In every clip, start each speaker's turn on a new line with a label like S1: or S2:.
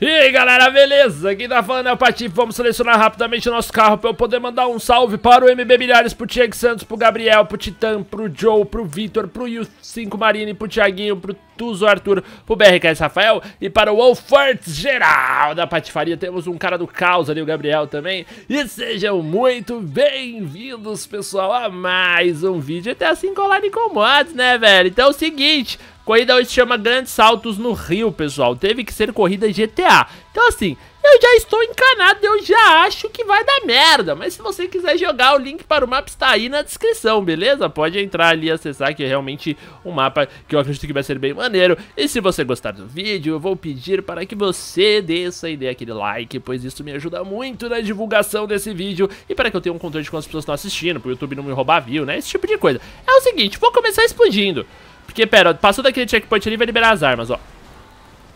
S1: E aí galera, beleza? Aqui tá falando é o Pati, vamos selecionar rapidamente o nosso carro pra eu poder mandar um salve para o MB Milhares, pro Diego Santos, pro Gabriel, pro Titã, pro Joe, pro Vitor, pro Yu5 Marine, pro Thiaguinho, pro Tuzo Arthur, pro BRKS Rafael e para o Wolfert geral da patifaria. Temos um cara do caos ali, o Gabriel também. E sejam muito bem-vindos, pessoal, a mais um vídeo. Até assim colar em comodos, né, velho? Então é o seguinte, corrida hoje chama Grandes Saltos no Rio, pessoal. Teve que ser corrida GTA. Então assim, eu já estou encanado, eu já acho que vai dar merda. Mas se você quiser jogar, o link para o mapa está aí na descrição, beleza? Pode entrar ali e acessar, que é realmente um mapa que eu acredito que vai ser bem maneiro. E se você gostar do vídeo, eu vou pedir para que você dê essa ideia aquele like, pois isso me ajuda muito na divulgação desse vídeo e para que eu tenha um controle de quantas pessoas estão assistindo, para o YouTube não me roubar view, né? Esse tipo de coisa. É o seguinte, vou começar explodindo. Porque, pera, passou daquele checkpoint ali, vai liberar as armas, ó.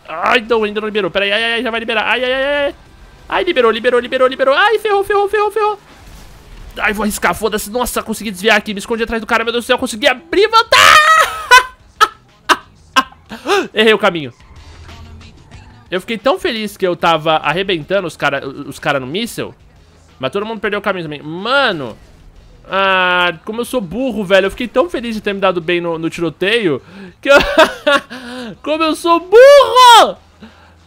S1: Ai, não, ainda não liberou. Pera aí, ai, ai, já vai liberar. Ai, ai, ai, ai. Ai, liberou, liberou, liberou, liberou. Ai, ferrou, ferrou, ferrou, ferrou. Ai, vou arriscar, foda-se. Nossa, consegui desviar aqui. Me escondi atrás do cara, meu Deus do céu. Consegui abrir voltar, Errei o caminho. Eu fiquei tão feliz que eu tava arrebentando os caras os cara no míssel. Mas todo mundo perdeu o caminho também. Mano... Ah, como eu sou burro, velho. Eu fiquei tão feliz de ter me dado bem no, no tiroteio que eu... Como eu sou burro!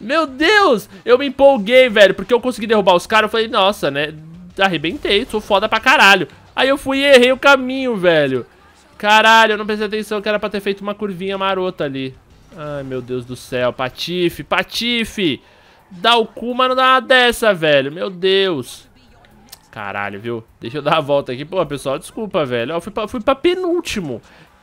S1: Meu Deus! Eu me empolguei, velho, porque eu consegui derrubar os caras. Eu falei, nossa, né? Arrebentei, sou foda pra caralho. Aí eu fui e errei o caminho, velho. Caralho, eu não prestei atenção que era pra ter feito uma curvinha marota ali. Ai, meu Deus do céu. Patife, Patife! Dá o cu, mas não dá uma dessa, velho. Meu Deus. Caralho, viu? Deixa eu dar a volta aqui. Pô, pessoal, desculpa, velho. Eu fui pra, fui pra penúltimo.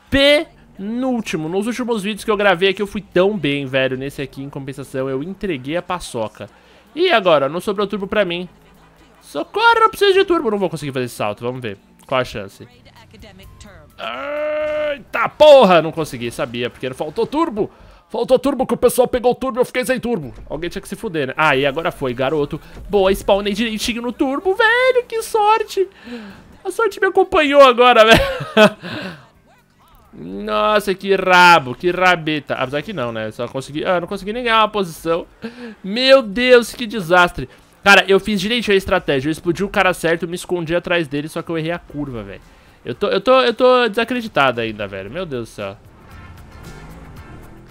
S1: Penúltimo no último, nos últimos vídeos que eu gravei aqui eu fui tão bem, velho. Nesse aqui, em compensação, eu entreguei a paçoca. E agora? Não sobrou turbo pra mim. Socorro, não preciso de turbo. Não vou conseguir fazer esse salto, vamos ver. Qual a chance? Eita porra, não consegui, sabia, porque não faltou turbo. Faltou turbo que o pessoal pegou o turbo e eu fiquei sem turbo. Alguém tinha que se fuder, né? Ah, e agora foi, garoto. Boa, spawnei direitinho no turbo, velho, que sorte. A sorte me acompanhou agora, velho. Nossa, que rabo, que rabeta. Apesar que não, né? Só consegui... Ah, não consegui nem ganhar uma posição. Meu Deus, que desastre. Cara, eu fiz direitinho a estratégia. Eu explodi o cara certo, me escondi atrás dele, só que eu errei a curva, velho. Eu tô, eu, tô, eu tô desacreditado ainda, velho. Meu Deus do céu.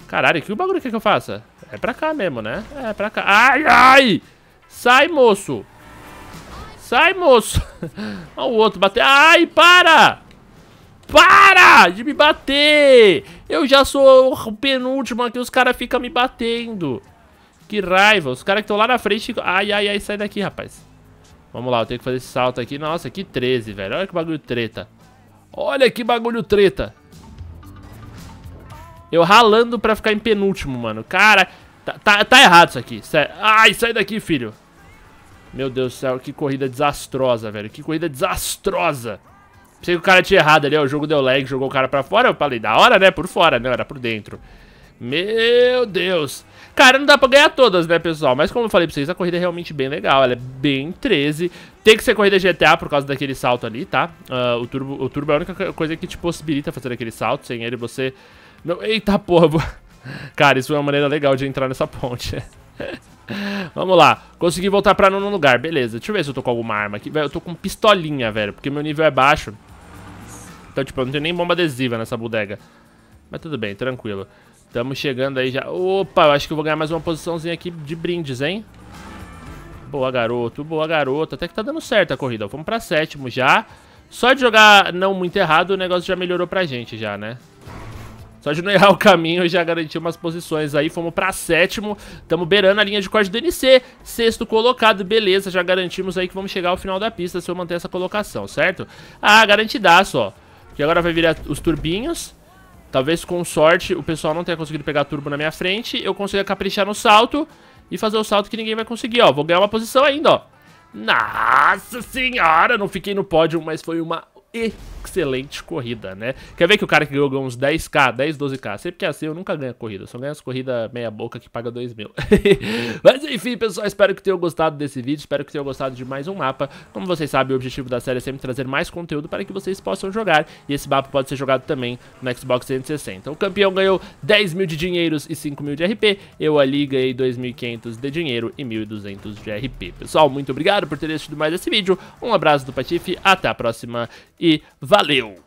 S1: Caralho, que o bagulho que, é que eu faça? É pra cá mesmo, né? É pra cá. Ai, ai! Sai, moço! Sai, moço! Olha o outro bater. Ai, para! Para! de me bater. Eu já sou o penúltimo aqui, os caras ficam me batendo. Que raiva, os caras que estão lá na frente... Ai, ai, ai, sai daqui, rapaz. Vamos lá, eu tenho que fazer esse salto aqui. Nossa, que 13, velho. Olha que bagulho treta. Olha que bagulho treta. Eu ralando pra ficar em penúltimo, mano. Cara, tá, tá, tá errado isso aqui. Ai, sai daqui, filho. Meu Deus do céu, que corrida desastrosa, velho. Que corrida desastrosa. Pensei que o cara tinha errado ali, ó. O jogo deu lag, jogou o cara pra fora. Eu falei, da hora, né? Por fora, não, era por dentro. Meu Deus. Cara, não dá pra ganhar todas, né, pessoal? Mas como eu falei pra vocês, a corrida é realmente bem legal. Ela é bem 13. Tem que ser corrida GTA por causa daquele salto ali, tá? Uh, o, turbo, o turbo é a única coisa que te possibilita fazer aquele salto. Sem ele você... Não... Eita porra, vou... Cara, isso é uma maneira legal de entrar nessa ponte. Vamos lá, consegui voltar pra nono lugar, beleza Deixa eu ver se eu tô com alguma arma aqui Eu tô com pistolinha, velho, porque meu nível é baixo então, tipo, eu não tenho nem bomba adesiva nessa bodega. Mas tudo bem, tranquilo. Estamos chegando aí já. Opa, eu acho que eu vou ganhar mais uma posiçãozinha aqui de brindes, hein? Boa, garoto. Boa, garoto. Até que tá dando certo a corrida. Vamos pra sétimo já. Só de jogar não muito errado, o negócio já melhorou pra gente já, né? Só de não errar o caminho, já garantiu umas posições aí. Fomos pra sétimo. Tamo beirando a linha de corte do NC. Sexto colocado, beleza. Já garantimos aí que vamos chegar ao final da pista se eu manter essa colocação, certo? Ah, garantidaço, ó. Que agora vai virar os turbinhos. Talvez com sorte o pessoal não tenha conseguido pegar turbo na minha frente. Eu consiga caprichar no salto e fazer o salto que ninguém vai conseguir, ó. Vou ganhar uma posição ainda, ó. Nossa senhora, não fiquei no pódio, mas foi uma excelente corrida, né? Quer ver que o cara que ganhou uns 10k, 10, 12k? Sempre que é assim, eu nunca ganho corrida, só ganho as corridas meia boca que paga 2 mil. Uhum. Mas enfim, pessoal, espero que tenham gostado desse vídeo, espero que tenham gostado de mais um mapa. Como vocês sabem, o objetivo da série é sempre trazer mais conteúdo para que vocês possam jogar, e esse mapa pode ser jogado também no Xbox 360. O campeão ganhou 10 mil de dinheiros e 5 mil de RP, eu ali ganhei 2.500 de dinheiro e 1.200 de RP. Pessoal, muito obrigado por terem assistido mais esse vídeo, um abraço do Patife, até a próxima e valeu!